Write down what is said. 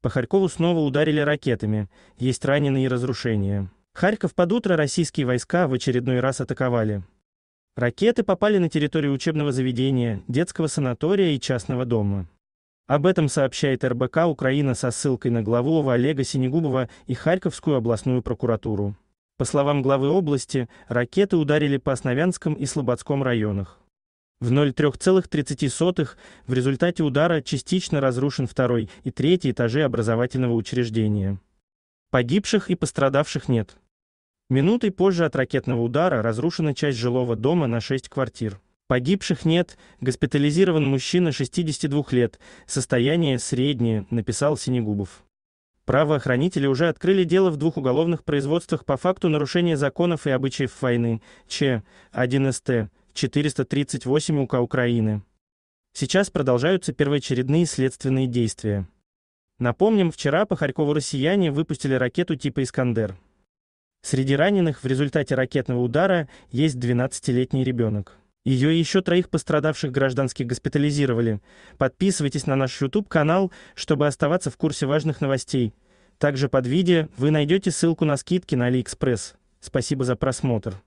По Харькову снова ударили ракетами, есть раненые и разрушения. Харьков под утро российские войска в очередной раз атаковали. Ракеты попали на территорию учебного заведения, детского санатория и частного дома. Об этом сообщает РБК Украина со ссылкой на главу ОВА Олега Синегубова и Харьковскую областную прокуратуру. По словам главы области, ракеты ударили по Основянском и Слободском районах. В 0,3 в результате удара частично разрушен второй и третий этажи образовательного учреждения. Погибших и пострадавших нет. Минутой позже от ракетного удара разрушена часть жилого дома на 6 квартир. Погибших нет, госпитализирован мужчина 62 лет, состояние среднее, написал Синегубов. Правоохранители уже открыли дело в двух уголовных производствах по факту нарушения законов и обычаев войны, Ч. 1 СТ, 438 УК Украины. Сейчас продолжаются первоочередные следственные действия. Напомним, вчера по Харькову россияне выпустили ракету типа «Искандер». Среди раненых в результате ракетного удара есть 12-летний ребенок. Ее и еще троих пострадавших гражданских госпитализировали. Подписывайтесь на наш YouTube-канал, чтобы оставаться в курсе важных новостей. Также под видео вы найдете ссылку на скидки на AliExpress. Спасибо за просмотр.